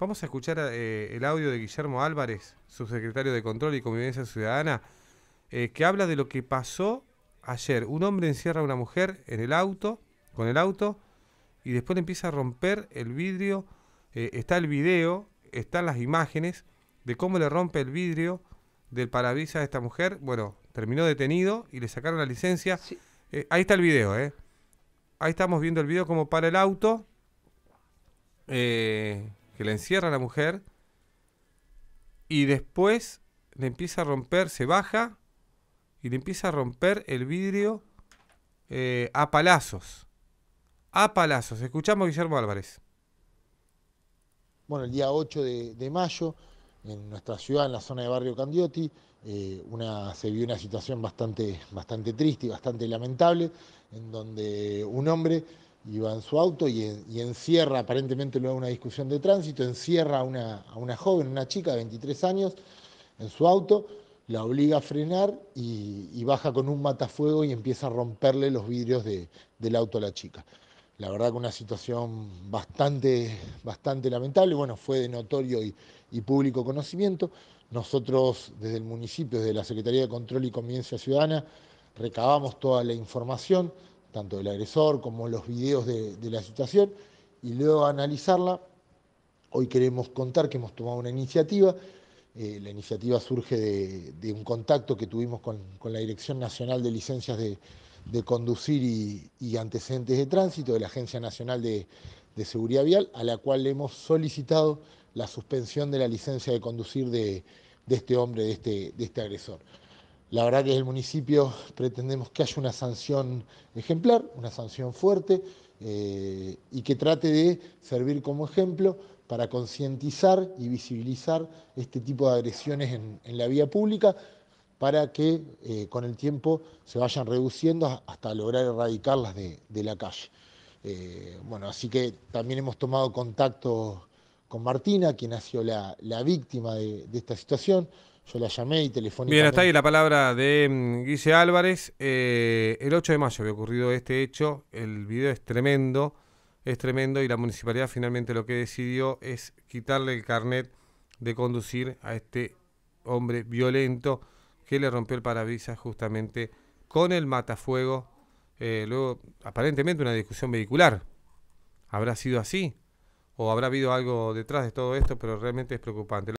Vamos a escuchar eh, el audio de Guillermo Álvarez, subsecretario de Control y Convivencia Ciudadana, eh, que habla de lo que pasó ayer. Un hombre encierra a una mujer en el auto, con el auto, y después le empieza a romper el vidrio. Eh, está el video, están las imágenes de cómo le rompe el vidrio del parabrisas a esta mujer. Bueno, terminó detenido y le sacaron la licencia. ahí está el video, ¿eh? Ahí estamos viendo el video como para el auto. Eh, que la encierra la mujer y después le empieza a romper, se baja y le empieza a romper el vidrio eh, a palazos. A palazos. Escuchamos a Guillermo Álvarez. Bueno, el día 8 de, mayo, en nuestra ciudad, en la zona de barrio Candiotti eh, una, se vio una situación bastante, bastante triste y bastante lamentable, en donde un hombre y en su auto y, encierra, aparentemente luego una discusión de tránsito, encierra a una, a una joven, una chica de 23 años, en su auto, la obliga a frenar y, baja con un matafuego y empieza a romperle los vidrios del auto a la chica. La verdad que una situación bastante, bastante lamentable, bueno, fue de notorio y, y público conocimiento. Nosotros desde el municipio, desde la Secretaría de Control y Convivencia Ciudadana, recabamos toda la información tanto del agresor como los videos de, la situación, y luego analizarla. Hoy queremos contar que hemos tomado una iniciativa. Eh, la iniciativa surge de, un contacto que tuvimos con, la Dirección Nacional de Licencias de, Conducir y, Antecedentes de Tránsito de la Agencia Nacional de, Seguridad Vial, a la cual le hemos solicitado la suspensión de la licencia de conducir de, este hombre, de este, este agresor. La verdad que desde el municipio pretendemos que haya una sanción ejemplar, una sanción fuerte eh, y que trate de servir como ejemplo para concientizar y visibilizar este tipo de agresiones en, la vía pública para que eh, con el tiempo se vayan reduciendo hasta lograr erradicarlas de, la calle. Eh, bueno, así que también hemos tomado contacto con Martina, quien ha sido la, víctima de esta situación. Yo la llamé y telefónicamente. Bien, hasta ahí la palabra de mm, Guille Álvarez. Eh, el 8 de mayo había ocurrido este hecho. El video es tremendo, es tremendo. Y la municipalidad finalmente lo que decidió es quitarle el carnet de conducir a este hombre violento que le rompió el parabrisas justamente con el matafuego. Eh, luego, aparentemente, una discusión vehicular. ¿Habrá sido así? ¿O habrá habido algo detrás de todo esto? Pero realmente es preocupante.